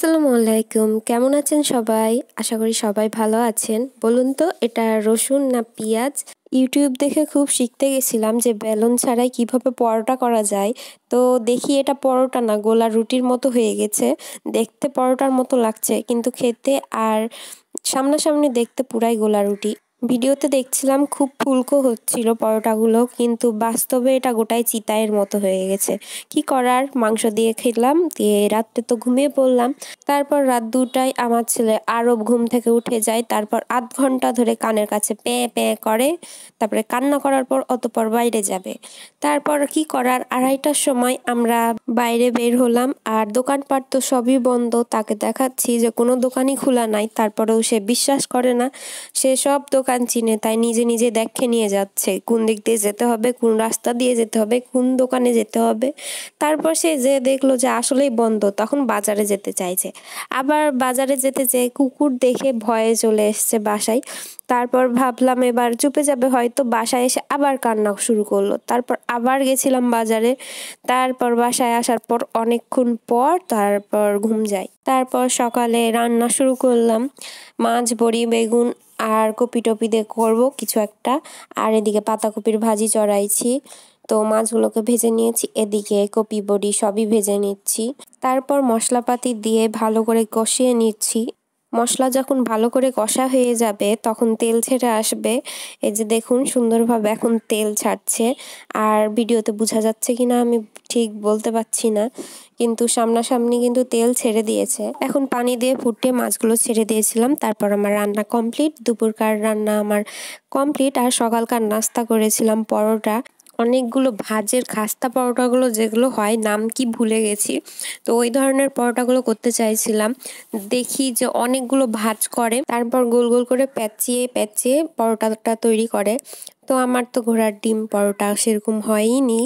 আসসালামু আলাইকুম কেমন আছেন সবাই আশা করি সবাই ভালো আছেন বলুন তো এটা রসুন না পেঁয়াজ ইউটিউব দেখে খুব শিখতে গেছিলাম যে বেলুন ছাড়াই কিভাবে পরোটা করা যায় তো দেখি এটা পরোটা না গোলা রুটির মতো হয়ে গেছে দেখতে পরোটার মতো লাগছে কিন্তু খেতে আর সামনাসামনি দেখতে পুরাই গোলা রুটি ভিডিওতে দেখছিলাম খুব ফুলকো হচ্ছিল পরোটাগুলো কিন্তু বাস্তবে এটা গোটায় চিতায়ের মতো হয়ে গেছে কি করার মাংস দিয়ে খেলাম দিয়ে রাত্রে তো ঘুমিয়ে পড়লাম তারপর রাত দুটায় আমার ছেলে আরও ঘুম থেকে উঠে যায় তারপর আধ ঘন্টা ধরে কানের কাছে প্যাঁ প্যাঁ করে তারপরে কান্না করার পর অতপর বাইরে যাবে তারপর কি করার আড়াইটার সময় আমরা বাইরে বের হলাম আর দোকানপাট তো সবই বন্ধ তাকে দেখাচ্ছি যে কোনো দোকানই খোলা নাই তারপরেও সে বিশ্বাস করে না সে সব দোকান দোকান চিনে তাই নিজে নিজে দেখে নিয়ে যাচ্ছে কোন দিক দিয়ে যেতে হবে কোন রাস্তা দিয়ে যেতে হবে কোন দোকানে যেতে হবে তারপর সে যে দেখলো যে আসলেই বন্ধ তখন বাজারে যেতে চাইছে আবার বাজারে যেতে যেয়ে কুকুর দেখে ভয়ে চলে এসছে বাসায় তারপর ভাবলাম এবার চুপে যাবে হয়তো বাসায় এসে আবার কান্না শুরু করলো তারপর আবার গেছিলাম বাজারে তারপর বাসায় আসার পর অনেকক্ষণ পর তারপর ঘুম যায় তারপর সকালে রান্না শুরু করলাম মাছ বড়ি বেগুন আর কপি টপি দিয়ে করবো কিছু একটা আর এদিকে পাতাকপির ভাজি চড়াইছি তো মাছগুলোকে ভেজে নিয়েছি এদিকে কপি বড়ি সবই ভেজে নিচ্ছি তারপর মশলাপাতি দিয়ে ভালো করে কষিয়ে নিচ্ছি মশলা যখন ভালো করে কষা হয়ে যাবে তখন তেল ছেড়ে আসবে এই যে দেখুন সুন্দরভাবে এখন তেল ছাড়ছে আর ভিডিওতে বোঝা যাচ্ছে কি না আমি ঠিক বলতে পারছি না কিন্তু সামনাসামনি কিন্তু তেল ছেড়ে দিয়েছে এখন পানি দিয়ে ফুটিয়ে মাছগুলো ছেড়ে দিয়েছিলাম তারপর আমার রান্না কমপ্লিট দুপুরকার রান্না আমার কমপ্লিট আর সকালকার নাস্তা করেছিলাম পরোটা অনেকগুলো ভাজের খাস্তা পরোটাগুলো যেগুলো হয় নাম কি ভুলে গেছি তো ওই ধরনের পরোটাগুলো করতে চাইছিলাম দেখি যে অনেকগুলো ভাজ করে তারপর গোল গোল করে প্যাচিয়ে প্যাচিয়ে পরোটাটা তৈরি করে তো আমার তো ঘোড়ার ডিম পরোটা সেরকম হয়ইনি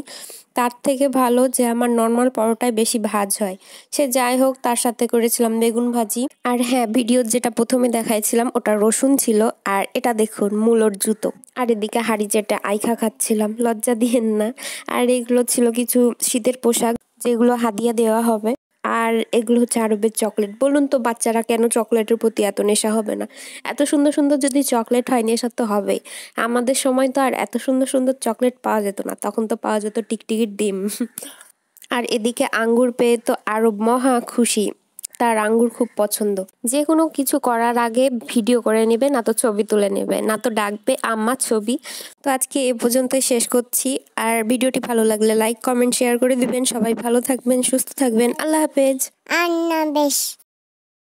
তার থেকে ভালো যে আমার নর্মাল পরোটায় বেশি ভাজ হয় সে যাই হোক তার সাথে করেছিলাম বেগুন ভাজি আর হ্যাঁ ভিডিও যেটা প্রথমে দেখাইছিলাম ওটা রসুন ছিল আর এটা দেখুন মূলর জুতো আর এদিকে হাড়ি যেটা আইখা খাচ্ছিলাম লজ্জা দিয়েন না আর এগুলো ছিল কিছু শীতের পোশাক যেগুলো হাদিয়া দেওয়া হবে আর এগুলো হচ্ছে আরবের চকলেট বলুন তো বাচ্চারা কেন চকলেটের প্রতি এত নেশা হবে না এত সুন্দর সুন্দর যদি চকলেট হয় নেশা তো হবেই আমাদের সময় তো আর এত সুন্দর সুন্দর চকলেট পাওয়া যেত না তখন তো পাওয়া যেত টিকটিকির ডিম আর এদিকে আঙ্গুর পেয়ে তো আরব মহা খুশি আর আঙ্গুর খুব পছন্দ যে কোনো কিছু করার আগে ভিডিও করে নেবে না তো ছবি তুলে নেবে না তো ডাকবে আম্মা ছবি তো আজকে এ পর্যন্তই শেষ করছি আর ভিডিওটি ভালো লাগলে লাইক কমেন্ট শেয়ার করে দিবেন সবাই ভালো থাকবেন সুস্থ থাকবেন আল্লাহ হাফেজ আন্না বেশ